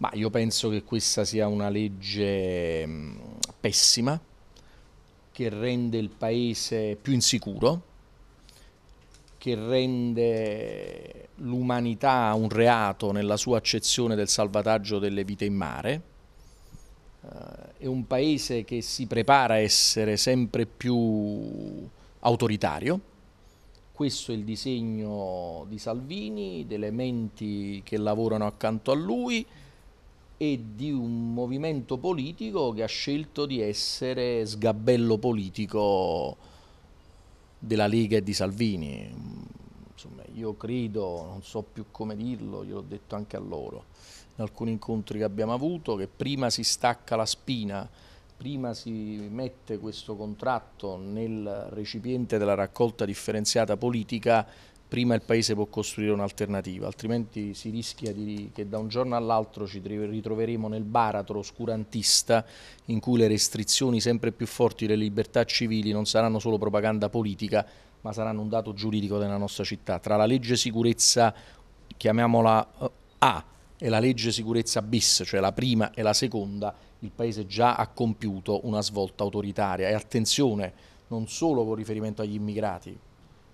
Ma io penso che questa sia una legge mm, pessima, che rende il paese più insicuro, che rende l'umanità un reato nella sua accezione del salvataggio delle vite in mare. Eh, è un paese che si prepara a essere sempre più autoritario. Questo è il disegno di Salvini, delle menti che lavorano accanto a lui e di un movimento politico che ha scelto di essere sgabello politico della Lega e di Salvini. Insomma, io credo, non so più come dirlo, gliel'ho detto anche a loro, in alcuni incontri che abbiamo avuto, che prima si stacca la spina, prima si mette questo contratto nel recipiente della raccolta differenziata politica prima il Paese può costruire un'alternativa, altrimenti si rischia di, che da un giorno all'altro ci ritroveremo nel baratro oscurantista in cui le restrizioni sempre più forti delle libertà civili non saranno solo propaganda politica, ma saranno un dato giuridico della nostra città. Tra la legge sicurezza, chiamiamola eh, A, e la legge sicurezza bis, cioè la prima e la seconda, il Paese già ha compiuto una svolta autoritaria. E attenzione, non solo con riferimento agli immigrati,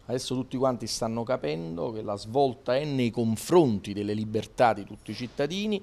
Adesso tutti quanti stanno capendo che la svolta è nei confronti delle libertà di tutti i cittadini.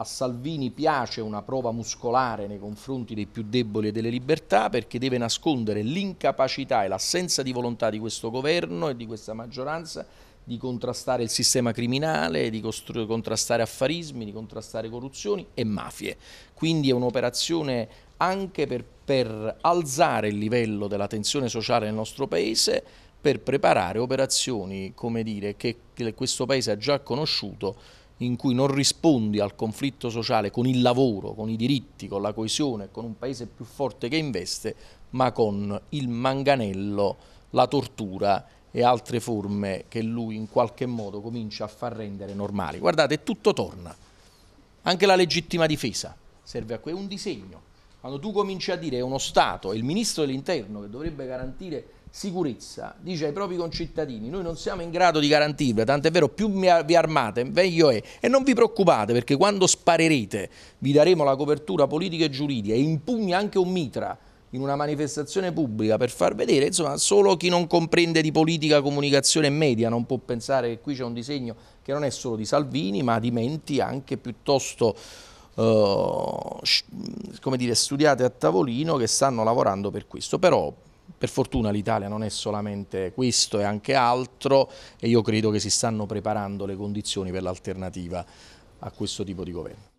A Salvini piace una prova muscolare nei confronti dei più deboli e delle libertà perché deve nascondere l'incapacità e l'assenza di volontà di questo governo e di questa maggioranza di contrastare il sistema criminale, di contrastare affarismi, di contrastare corruzioni e mafie. Quindi è un'operazione anche per per alzare il livello della tensione sociale nel nostro Paese, per preparare operazioni dire, che questo Paese ha già conosciuto, in cui non rispondi al conflitto sociale con il lavoro, con i diritti, con la coesione, con un Paese più forte che investe, ma con il manganello, la tortura e altre forme che lui in qualche modo comincia a far rendere normali. Guardate, tutto torna. Anche la legittima difesa serve a questo, è un disegno quando tu cominci a dire è uno Stato è il ministro dell'interno che dovrebbe garantire sicurezza dice ai propri concittadini noi non siamo in grado di garantirla, tant'è vero più vi armate meglio è e non vi preoccupate perché quando sparerete vi daremo la copertura politica e giuridica e impugni anche un mitra in una manifestazione pubblica per far vedere, insomma, solo chi non comprende di politica, comunicazione e media non può pensare che qui c'è un disegno che non è solo di Salvini, ma di menti anche piuttosto eh, come dire, studiate a tavolino che stanno lavorando per questo, però per fortuna l'Italia non è solamente questo, è anche altro e io credo che si stanno preparando le condizioni per l'alternativa a questo tipo di governo.